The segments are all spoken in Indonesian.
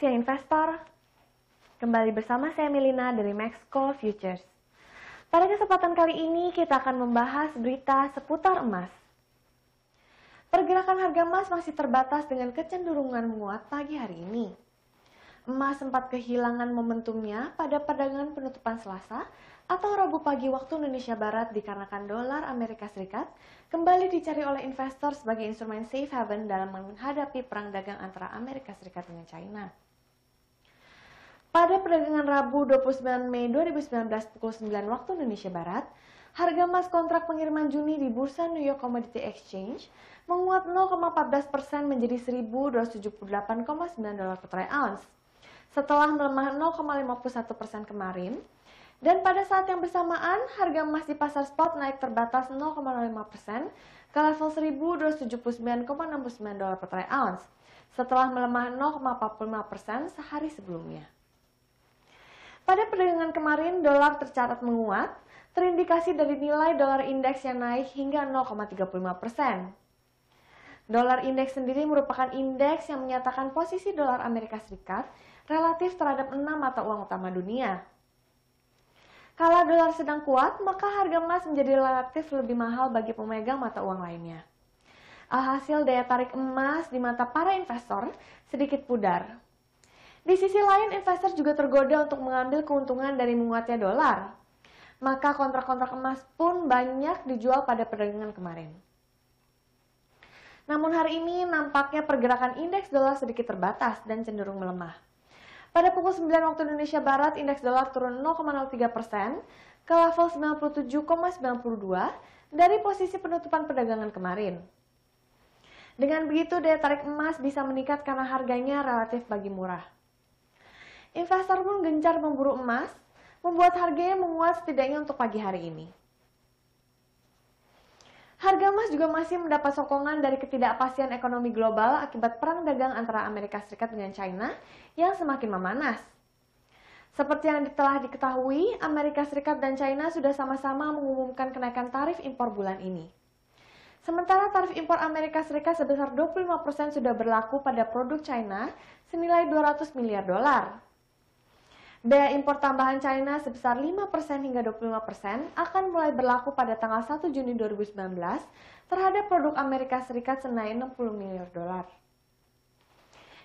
ya investor. Kembali bersama saya Milina dari Maxco Futures. Pada kesempatan kali ini kita akan membahas berita seputar emas. Pergerakan harga emas masih terbatas dengan kecenderungan menguat pagi hari ini. Emas sempat kehilangan momentumnya pada perdagangan penutupan Selasa atau Rabu pagi waktu Indonesia Barat dikarenakan dolar Amerika Serikat kembali dicari oleh investor sebagai instrumen safe haven dalam menghadapi perang dagang antara Amerika Serikat dengan China. Pada perdagangan Rabu 29 Mei 2019 pukul 9 waktu Indonesia Barat, harga emas kontrak pengiriman Juni di Bursa New York Commodity Exchange menguat 0,14 persen menjadi 1.278,9 dolar per troy ounce setelah melemah 0,51 persen kemarin. Dan pada saat yang bersamaan, harga emas di pasar spot naik terbatas 0,05 persen ke level 1.279,69 dolar per troy ounce setelah melemah 0,45 persen sehari sebelumnya. Pada perdagangan kemarin, dolar tercatat menguat, terindikasi dari nilai dolar indeks yang naik hingga 0,35 persen. Dolar indeks sendiri merupakan indeks yang menyatakan posisi dolar Amerika Serikat relatif terhadap enam mata uang utama dunia. Kalau dolar sedang kuat, maka harga emas menjadi relatif lebih mahal bagi pemegang mata uang lainnya. Alhasil daya tarik emas di mata para investor sedikit pudar. Di sisi lain, investor juga tergoda untuk mengambil keuntungan dari menguatnya dolar. Maka kontrak-kontrak emas pun banyak dijual pada perdagangan kemarin. Namun hari ini nampaknya pergerakan indeks dolar sedikit terbatas dan cenderung melemah. Pada pukul 9 waktu Indonesia Barat, indeks dolar turun 0,03 persen ke level 97,92 dari posisi penutupan perdagangan kemarin. Dengan begitu, daya tarik emas bisa meningkat karena harganya relatif bagi murah investor pun gencar memburu emas, membuat harganya menguat setidaknya untuk pagi hari ini. Harga emas juga masih mendapat sokongan dari ketidakpastian ekonomi global akibat perang dagang antara Amerika Serikat dengan China yang semakin memanas. Seperti yang telah diketahui, Amerika Serikat dan China sudah sama-sama mengumumkan kenaikan tarif impor bulan ini. Sementara tarif impor Amerika Serikat sebesar 25% sudah berlaku pada produk China senilai 200 miliar dolar. Bea impor tambahan China sebesar 5% hingga 25% akan mulai berlaku pada tanggal 1 Juni 2019 terhadap produk Amerika Serikat senilai 60 miliar dolar.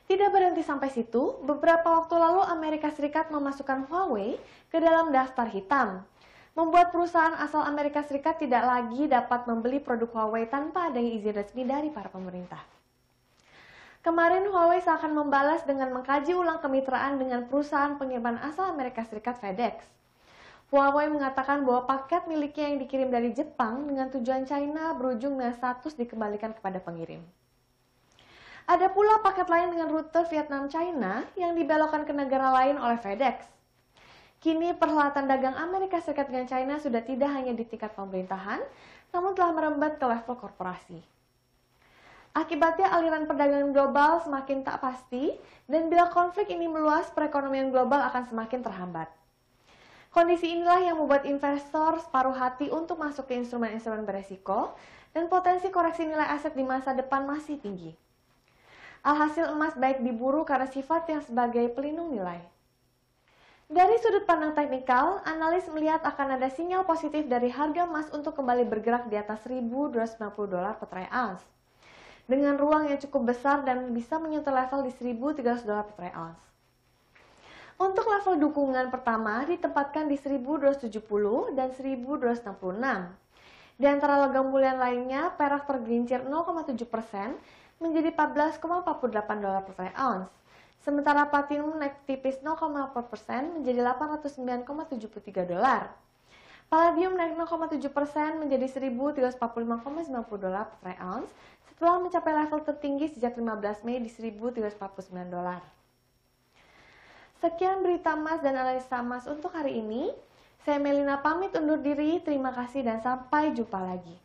Tidak berhenti sampai situ, beberapa waktu lalu Amerika Serikat memasukkan Huawei ke dalam daftar hitam. Membuat perusahaan asal Amerika Serikat tidak lagi dapat membeli produk Huawei tanpa adanya izin resmi dari para pemerintah. Kemarin Huawei seakan membalas dengan mengkaji ulang kemitraan dengan perusahaan pengiriman asal Amerika Serikat FedEx. Huawei mengatakan bahwa paket miliknya yang dikirim dari Jepang dengan tujuan China berujung dengan status dikembalikan kepada pengirim. Ada pula paket lain dengan rute Vietnam-China yang dibelokkan ke negara lain oleh FedEx. Kini perhelatan dagang Amerika Serikat dengan China sudah tidak hanya di tingkat pemerintahan, namun telah merembet ke level korporasi. Akibatnya aliran perdagangan global semakin tak pasti dan bila konflik ini meluas perekonomian global akan semakin terhambat. Kondisi inilah yang membuat investor separuh hati untuk masuk ke instrumen-instrumen beresiko dan potensi koreksi nilai aset di masa depan masih tinggi. Alhasil emas baik diburu karena sifatnya sebagai pelindung nilai. Dari sudut pandang teknikal, analis melihat akan ada sinyal positif dari harga emas untuk kembali bergerak di atas 1.250 dolar per ounce dengan ruang yang cukup besar dan bisa menyentuh level di 1.300 dolar per troy ounce. Untuk level dukungan pertama ditempatkan di 1270 dan 1266. Di antara logam mulia lainnya, perak tergelincir 0,7% menjadi 14,48 dolar per ounce. Sementara platinum naik tipis 0,4% menjadi 809,73 dolar. Palladium naik 0,7% menjadi dolar per ounce setelah mencapai level tertinggi sejak 15 Mei di 1.349 dolar. Sekian berita emas dan analisa emas untuk hari ini. Saya Melina pamit undur diri, terima kasih dan sampai jumpa lagi.